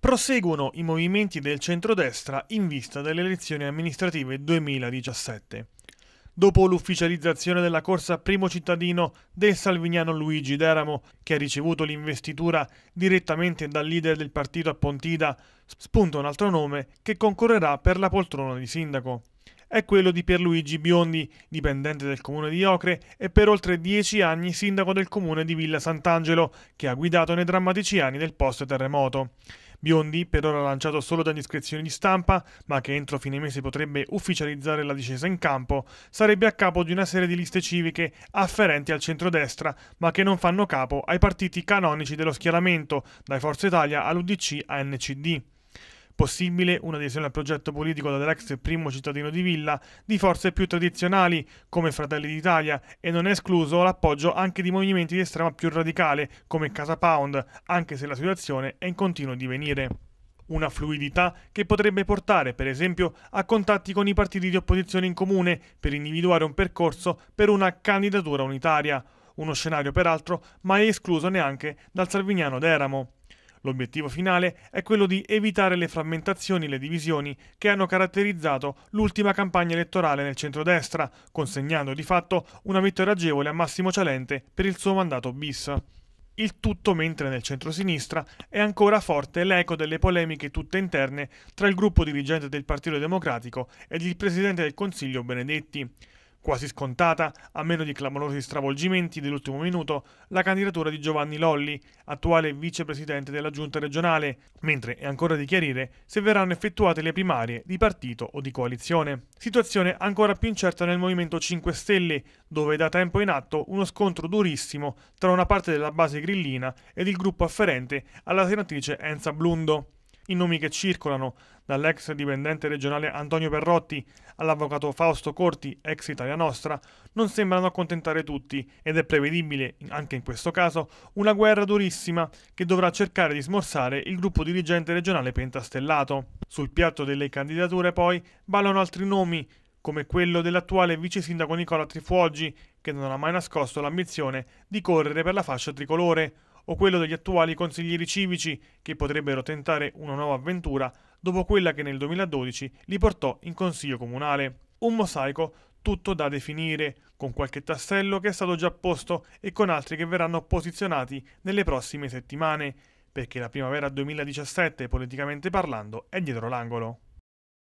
Proseguono i movimenti del centrodestra in vista delle elezioni amministrative 2017. Dopo l'ufficializzazione della corsa primo cittadino del salvignano Luigi Deramo, che ha ricevuto l'investitura direttamente dal leader del partito a Pontida, spunta un altro nome che concorrerà per la poltrona di sindaco. È quello di Pierluigi Biondi, dipendente del comune di Ocre e per oltre dieci anni sindaco del comune di Villa Sant'Angelo, che ha guidato nei drammatici anni del post-terremoto. Biondi, per ora lanciato solo da indiscrezioni di stampa, ma che entro fine mese potrebbe ufficializzare la discesa in campo, sarebbe a capo di una serie di liste civiche afferenti al centrodestra, ma che non fanno capo ai partiti canonici dello schieramento, dai Forza Italia all'UDC a NCD. Possibile un'adesione al progetto politico dell'ex primo cittadino di Villa di forze più tradizionali come Fratelli d'Italia e non è escluso l'appoggio anche di movimenti di estrema più radicale come Casa Pound, anche se la situazione è in continuo divenire una fluidità che potrebbe portare, per esempio, a contatti con i partiti di opposizione in comune per individuare un percorso per una candidatura unitaria, uno scenario peraltro mai escluso neanche dal salviniano d'Eramo. L'obiettivo finale è quello di evitare le frammentazioni e le divisioni che hanno caratterizzato l'ultima campagna elettorale nel centrodestra, consegnando di fatto una vittoria agevole a Massimo Cialente per il suo mandato bis. Il tutto mentre nel centro-sinistra è ancora forte l'eco delle polemiche tutte interne tra il gruppo dirigente del Partito Democratico ed il presidente del Consiglio Benedetti. Quasi scontata, a meno di clamorosi stravolgimenti dell'ultimo minuto, la candidatura di Giovanni Lolli, attuale vicepresidente della giunta regionale, mentre è ancora di chiarire se verranno effettuate le primarie di partito o di coalizione. Situazione ancora più incerta nel Movimento 5 Stelle, dove è da tempo in atto uno scontro durissimo tra una parte della base grillina ed il gruppo afferente alla senatrice Enza Blundo. I nomi che circolano, dall'ex dipendente regionale Antonio Perrotti all'avvocato Fausto Corti, ex Italia Nostra, non sembrano accontentare tutti ed è prevedibile, anche in questo caso, una guerra durissima che dovrà cercare di smorzare il gruppo dirigente regionale pentastellato. Sul piatto delle candidature poi ballano altri nomi, come quello dell'attuale vice sindaco Nicola Trifuoggi, che non ha mai nascosto l'ambizione di correre per la fascia tricolore, o quello degli attuali consiglieri civici che potrebbero tentare una nuova avventura dopo quella che nel 2012 li portò in consiglio comunale. Un mosaico tutto da definire, con qualche tassello che è stato già posto e con altri che verranno posizionati nelle prossime settimane, perché la primavera 2017, politicamente parlando, è dietro l'angolo.